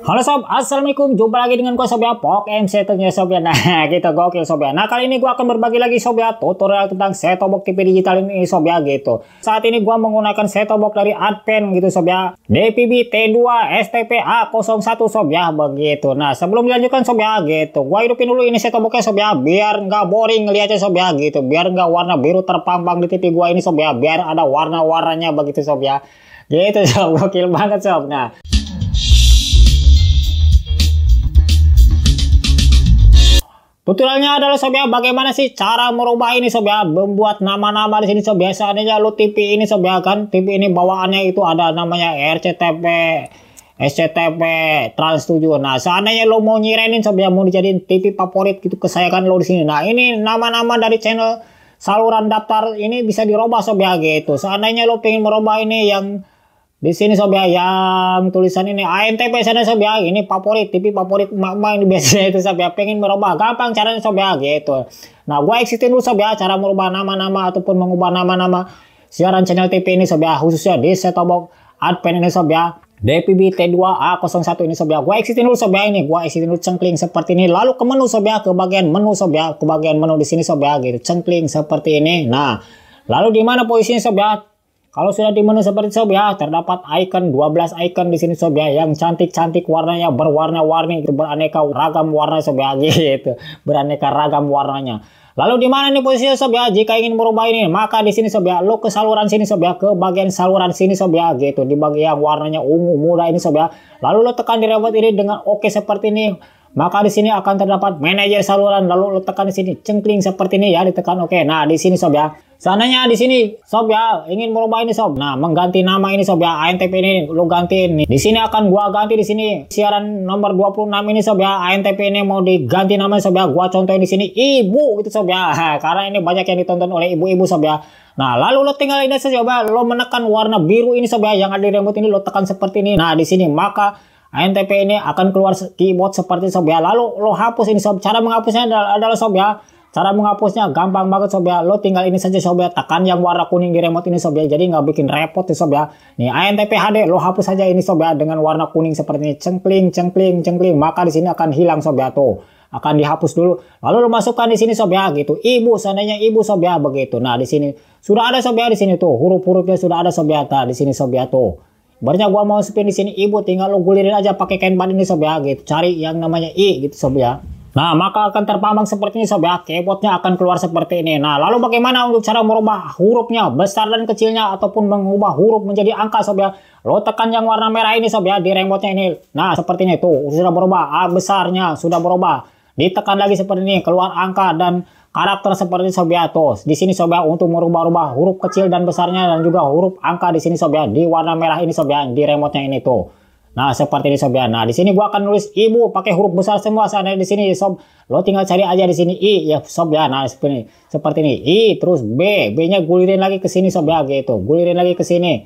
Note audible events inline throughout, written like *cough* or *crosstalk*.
Halo sob, assalamualaikum. Jumpa lagi dengan gua Sob ya, Pok MC tentunya Sob ya. Nah, kita *laughs* gitu. gokil Sob ya. Nah, kali ini gua akan berbagi lagi Sob ya tutorial tentang setobok TV digital ini Sob ya gitu. Saat ini gua menggunakan setobok dari Advent gitu Sob ya. DPB T2 STP A01 Sob ya begitu. Nah, sebelum dilanjutkan Sob ya gitu, gua hidupin dulu ini setoboknya Sob ya biar nggak boring ngeliatnya Sob ya gitu. Biar nggak warna biru terpampang di TV gua ini Sob ya, biar ada warna-warnanya begitu Sob ya. Gitu *laughs* Sob, gokil banget Sob. Nah, Tutorialnya adalah sob ya bagaimana sih cara merubah ini sob ya membuat nama-nama di sini sob biasanya lu TV ini sob ya kan TV ini bawaannya itu ada namanya RCTP SCTP Trans 7. Nah, seandainya lo mau nyirenin sob ya mau dijadiin TV favorit gitu ke kesayangan lo di sini. Nah, ini nama-nama dari channel saluran daftar ini bisa dirubah sob ya gitu. Seandainya lo pengen merubah ini yang di sini sob ya, yang tulisan ini antp sana sob ya, ini favorit, TV favorit emak-emak ini *laughs* biasanya itu sob ya, pengen merubah, gampang caranya sob ya, gitu. Nah, gue exitin dulu sob ya, cara merubah nama-nama ataupun mengubah nama-nama siaran channel TV ini sob ya, khususnya di set top box Advent ini sob ya. DPB T2A01 ini sob ya. Gua exitin dulu sob ya ini. Gua exitin dulu cengkling seperti ini. Lalu ke menu sob ya, ke bagian menu sob ya, ke bagian menu di sini sob ya gitu. Cengkling seperti ini. Nah, lalu di mana posisinya sob ya? Kalau sudah di menu seperti sob ya, terdapat icon 12 icon di sini sob ya yang cantik-cantik warnanya berwarna-warni beraneka ragam warna sob ya *laughs* gitu. Beraneka ragam warnanya. Lalu di mana nih posisi sob ya? Jika ingin merubah ini, maka di sini sob ya, lo ke saluran sini sob ya, ke bagian saluran sini sob ya gitu, di bagian warnanya ungu muda ini sob ya. Lalu lo tekan di remote ini dengan oke okay seperti ini. Maka di sini akan terdapat manajer saluran. Lalu lo tekan di sini cengkling seperti ini ya, ditekan oke. Okay. Nah, di sini sob ya. Seandainya di sini sob ya ingin merubah ini sob. Nah, mengganti nama ini sob ya ANTP ini lu ganti ini. Di sini akan gua ganti di sini siaran nomor 26 ini sob ya ANTP ini mau diganti nama sob ya. Gua contohin di sini ibu gitu sob ya. Ha, karena ini banyak yang ditonton oleh ibu-ibu sob ya. Nah, lalu lo tinggal ini sob ya. lo menekan warna biru ini sob ya yang ada di remote ini lo tekan seperti ini. Nah, di sini maka ANTP ini akan keluar keyboard seperti sob ya. Lalu lo hapus ini sob. Cara menghapusnya adalah, adalah sob ya Cara menghapusnya gampang banget sob ya. Lo tinggal ini saja sob ya. Tekan yang warna kuning di remote ini sob ya. Jadi nggak bikin repot ya sob ya. Nih ANTP HD lo hapus saja ini sob ya dengan warna kuning seperti ini. Cengkling, cengkling, cengkling. Maka di sini akan hilang sob ya tuh akan dihapus dulu. Lalu lo masukkan di sini sob ya gitu. Ibu seandainya ibu sob ya begitu. Nah di sini sudah ada sob ya di sini tuh huruf-hurufnya sudah ada sob ya. Nah, di sini sob ya tuh. Barunya gua mau spin di sini ibu tinggal lo gulirin aja pakai kain ban ini sob ya gitu. Cari yang namanya i gitu sob ya. Nah, maka akan terpampang seperti ini sob ya. keyboardnya akan keluar seperti ini. Nah, lalu bagaimana untuk cara merubah hurufnya, besar dan kecilnya, ataupun mengubah huruf menjadi angka ya? Lo tekan yang warna merah ini sob ya di remote ini. Nah, seperti ini tuh, sudah berubah, A besarnya sudah berubah. Ditekan lagi seperti ini, keluar angka dan karakter seperti sob ya. tuh. Di sini sob ya untuk merubah-rubah huruf kecil dan besarnya dan juga huruf angka di sini sob ya di warna merah ini sob ya di remote ini tuh. Nah, seperti ini sob ya. Nah, di sini gua akan nulis ibu pakai huruf besar semua Sana di sini sob. Lo tinggal cari aja di sini i ya sob ya. Nah, seperti ini. Seperti ini. I terus B, B-nya gulirin lagi ke sini sob ya gitu. Gulirin lagi ke sini.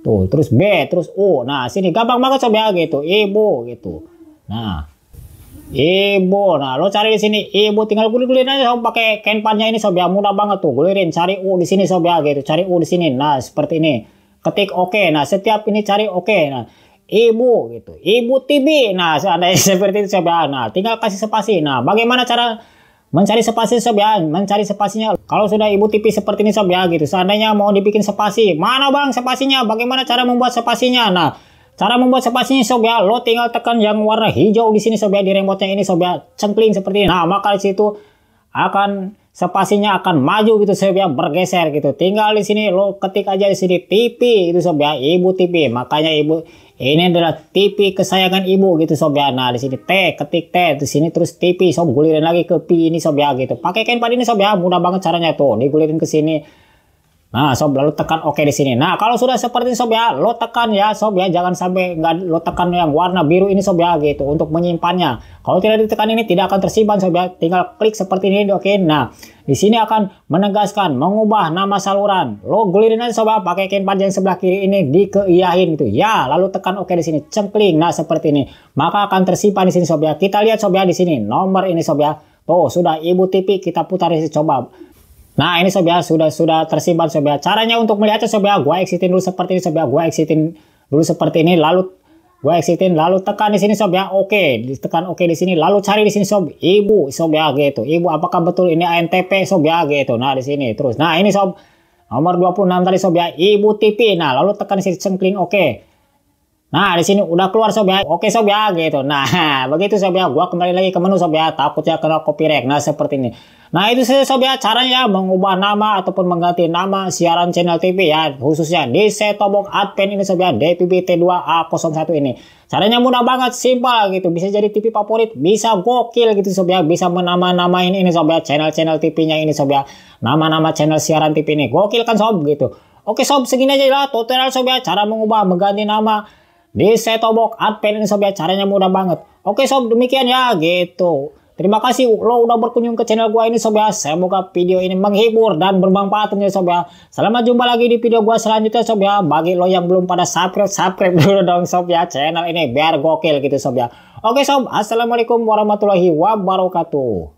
Tuh, terus B, terus U. Nah, sini gampang banget sob ya gitu. Ibu gitu. Nah, Ibu, nah lo cari di sini ibu tinggal gulir-gulirin aja sob pakai kenpannya ini sob ya mudah banget tuh gulirin cari u di sini sob ya gitu cari u di sini nah seperti ini ketik oke okay. nah setiap ini cari oke okay. nah ibu gitu ibu TV nah seandainya *laughs* seperti itu sob nah tinggal kasih spasi nah bagaimana cara mencari spasi sob ya mencari spasinya kalau sudah ibu TV seperti ini sob ya gitu seandainya mau dibikin spasi mana bang spasinya bagaimana cara membuat spasinya nah Cara membuat spasinya sob ya, lo tinggal tekan yang warna hijau di sini sob ya, di remote-nya ini sob ya, cengkling seperti ini. Nah, maka di situ akan sepasinya akan maju gitu sob ya bergeser gitu tinggal di sini lo ketik aja di sini TV itu sob ya ibu TV makanya ibu ini adalah TV kesayangan ibu gitu sob ya nah di sini T ketik T di sini terus TV sob gulirin lagi ke P ini sob ya gitu pakai kain padi ini sob ya mudah banget caranya tuh digulirin ke sini Nah, sob, lalu tekan oke OK di sini. Nah, kalau sudah seperti ini sob ya, lo tekan ya, sob ya, jangan sampai nggak lo tekan yang warna biru ini sob ya gitu untuk menyimpannya. Kalau tidak ditekan ini tidak akan tersimpan sob ya. Tinggal klik seperti ini, oke. Okay. Nah, di sini akan menegaskan mengubah nama saluran. Lo gulirin aja sob ya, pakai keypad yang sebelah kiri ini dikeiyahin gitu. Ya, lalu tekan oke OK di sini, cengkling. Nah, seperti ini. Maka akan tersimpan di sini sob ya. Kita lihat sob ya di sini nomor ini sob ya. oh sudah ibu tipi, kita putar di coba. Nah ini sobat sudah sudah tersimpan sobat. Caranya untuk melihatnya sobat, gue exitin dulu seperti ini sobat, gue exitin dulu seperti ini, lalu gue exitin, lalu tekan di sini sobat. Oke, ditekan oke di sini, lalu cari di sini sob. Ibu sobat gitu, ibu apakah betul ini ANTP sobat gitu. Nah di sini terus. Nah ini sob nomor 26 tadi sobat, ibu TV. Nah lalu tekan di sini cengkling oke. Nah, di sini udah keluar sob ya. Oke sob ya gitu. Nah, *laughs* begitu sob ya, gua kembali lagi ke menu sob ya. Takutnya kena copyright. Nah, seperti ini. Nah, itu saja sob ya caranya mengubah nama ataupun mengganti nama siaran channel TV ya, khususnya di Setobok Advent ini sob ya, DPP-T2A01 ini. Caranya mudah banget, simpel gitu. Bisa jadi TV favorit, bisa gokil gitu sob ya, bisa menama-namain ini sob ya, channel-channel TV-nya ini sob ya. Nama-nama channel siaran TV ini. Gokil kan sob gitu. Oke sob, segini aja lah tutorial sob ya cara mengubah mengganti nama di setobok Advent ini sob ya caranya mudah banget oke sob demikian ya gitu Terima kasih lo udah berkunjung ke channel gua ini sob ya. Semoga video ini menghibur dan bermanfaat ya sob ya. Selamat jumpa lagi di video gua selanjutnya sob ya. Bagi lo yang belum pada subscribe, subscribe dulu dong sob ya channel ini biar gokil gitu sob ya. Oke sob, assalamualaikum warahmatullahi wabarakatuh.